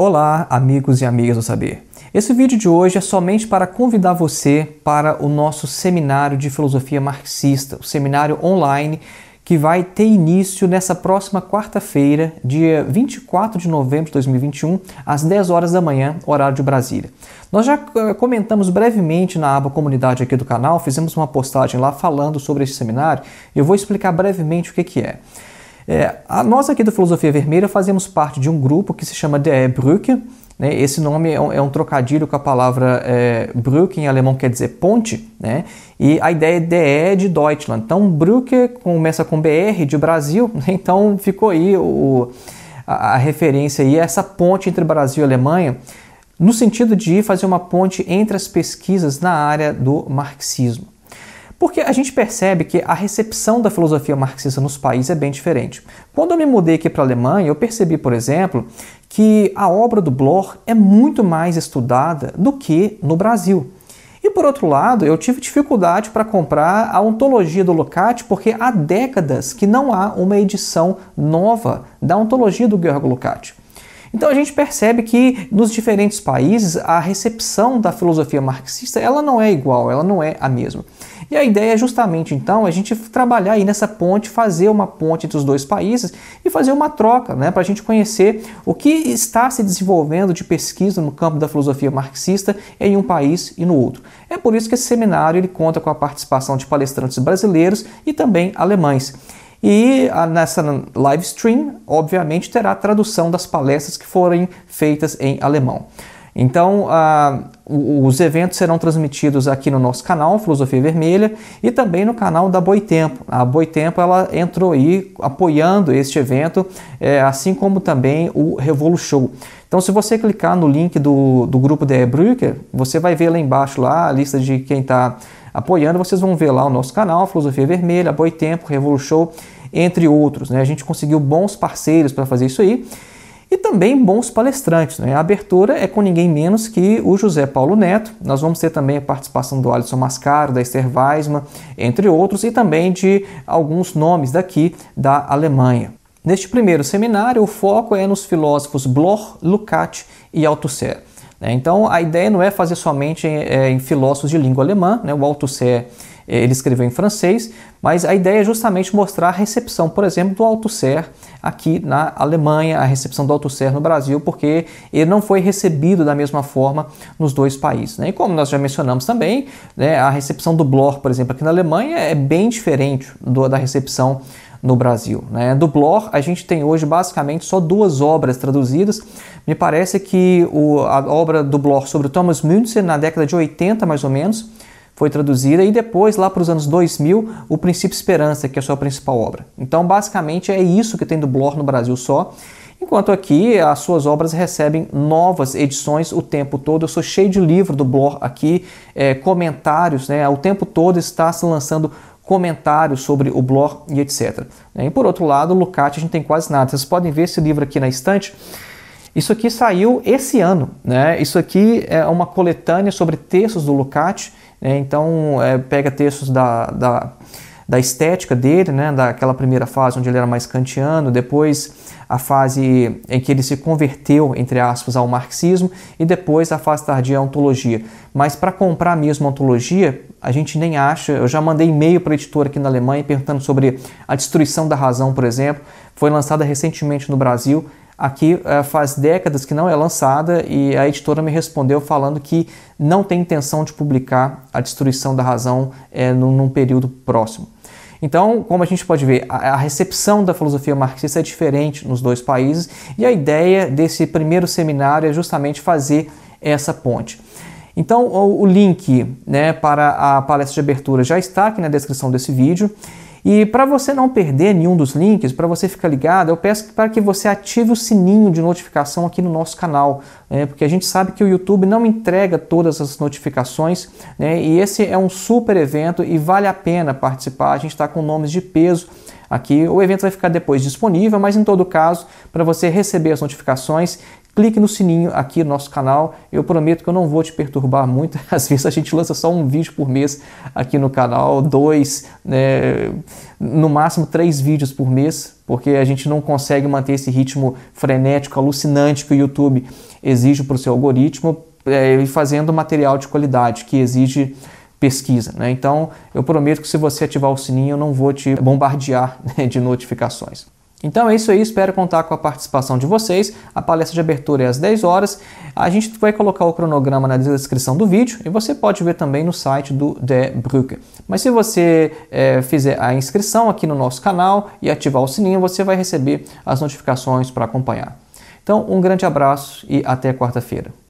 Olá, amigos e amigas do saber. Esse vídeo de hoje é somente para convidar você para o nosso seminário de filosofia marxista, o seminário online que vai ter início nessa próxima quarta-feira, dia 24 de novembro de 2021, às 10 horas da manhã, horário de Brasília. Nós já eh, comentamos brevemente na aba comunidade aqui do canal, fizemos uma postagem lá falando sobre esse seminário, eu vou explicar brevemente o que, que é. É, a, nós aqui do Filosofia Vermelha fazemos parte de um grupo que se chama Der Brücke. Né? Esse nome é um, é um, trocadilho com a palavra é, Brücke, em alemão quer dizer ponte, né? e a ideia é DE de Deutschland. Então, Brücke começa com BR, de Brasil, né? então ficou aí o, a, a referência aí, essa ponte entre Brasil e Alemanha no sentido de fazer uma ponte entre as pesquisas na área do marxismo. Porque a gente percebe que a recepção da filosofia marxista nos países é bem diferente. Quando eu me mudei aqui para a Alemanha, eu percebi, por exemplo, que a obra do Bloch é muito mais estudada do que no Brasil. E por outro lado, eu tive dificuldade para comprar a ontologia do Lukács, porque há décadas que não há uma edição nova da ontologia do Georg Lukács. Então a gente percebe que nos diferentes países a recepção da filosofia marxista ela não é igual, ela não é a mesma. E a ideia é justamente então a gente trabalhar aí nessa ponte, fazer uma ponte entre os dois países e fazer uma troca, né, para a gente conhecer o que está se desenvolvendo de pesquisa no campo da filosofia marxista em um país e no outro. É por isso que esse seminário ele conta com a participação de palestrantes brasileiros e também alemães. E ah, nessa live stream, obviamente, terá a tradução das palestras que forem feitas em alemão. Então, os eventos serão transmitidos aqui no nosso canal, Filosofia Vermelha, e também no canal da Boitempo. A Boitempo ela entrou aí apoiando este evento, é, assim como também o Revolu Show. Então, se você clicar no link do, do grupo da Brücker, você vai ver lá embaixo lá a lista de quem está apoiando. Vocês vão ver lá o nosso canal, Filosofia Vermelha, Boitempo, Revolu Show, entre outros. Né? A gente conseguiu bons parceiros para fazer isso aí e também bons palestrantes. Né? A abertura é com ninguém menos que o José Paulo Neto. Nós vamos ter também a participação do Alisson Mascaro, da Esther Weismann, entre outros, e também de alguns nomes daqui da Alemanha. Neste primeiro seminário, o foco é nos filósofos Bloch, Lukács e Althusser. Né? Então a ideia não é fazer somente é, em filósofos de língua alemã, né? o Althusser eh, ele escreveu em francês, mas a ideia é justamente mostrar a recepção, por exemplo, do Althusser aqui na Alemanha, a recepção do Althusser no Brasil, porque ele não foi recebido da mesma forma nos dois países. Né? E como nós já mencionamos também, né, a recepção do Bloch, por exemplo, aqui na Alemanha é bem diferente do, da recepção no Brasil. Né? Do Blor, a gente tem hoje basicamente só duas obras traduzidas. Me parece que o, a obra do Blor sobre Thomas Münzer, na década de 80 mais ou menos, foi traduzida, e depois, lá para os anos 2000, O Princípio Esperança, que é a sua principal obra. Então, basicamente, é isso que tem do Blor no Brasil só. Enquanto aqui as suas obras recebem novas edições o tempo todo. Eu sou cheio de livro do Blor aqui, é, comentários, né? O tempo todo está se lançando comentários sobre o Bloch e etc. Né? E por outro lado, o Lucati a gente tem quase nada. Vocês podem ver esse livro aqui na estante. Isso aqui saiu esse ano, né? Isso aqui é uma coletânea sobre textos do Lucati, né? então é, pega textos da, da da estética dele, né, daquela primeira fase onde ele era mais kantiano, depois a fase em que ele se converteu, entre aspas, ao marxismo, e depois a fase tardia à ontologia. Mas para comprar mesmo a ontologia, a gente nem acha. Eu já mandei e-mail para a editora aqui na Alemanha perguntando sobre a destruição da razão, por exemplo. Foi lançada recentemente no Brasil. Aqui eh, faz décadas que não é lançada e a editora me respondeu falando que não tem intenção de publicar a destruição da razão é, num, num período próximo. Então, como a gente pode ver, a, recepção da filosofia marxista é diferente nos dois países e a ideia desse primeiro seminário é justamente fazer essa ponte. Então, o, o link né, para a palestra de abertura já está aqui na descrição desse vídeo. E para você não perder nenhum dos links, para você ficar ligado, eu peço para que você ative o sininho de notificação aqui no nosso canal, né? porque a gente sabe que o YouTube não entrega todas as notificações, né? e esse é um super evento e vale a pena participar. A gente está com nomes de peso aqui. O evento vai ficar depois disponível, mas em todo caso, para você receber as notificações, clique no sininho aqui no nosso canal. Eu prometo que eu não vou te perturbar muito. Às vezes a gente lança só um vídeo por mês aqui no canal, dois, né, no máximo três vídeos por mês, porque a gente não consegue manter esse ritmo frenético, alucinante que o YouTube exige para o seu algoritmo, é, fazendo material de qualidade que exige pesquisa. Né? Então, eu prometo que se você ativar o sininho, eu não vou te bombardear né, de notificações. Então é isso aí, espero contar com a participação de vocês. A palestra de abertura é às 10 horas. A gente vai colocar o cronograma na descrição do vídeo e você pode ver também no site do The Brücke. Mas se você é, fizer a inscrição aqui no nosso canal e ativar o sininho, você vai receber as notificações para acompanhar. Então, um grande abraço e até quarta-feira.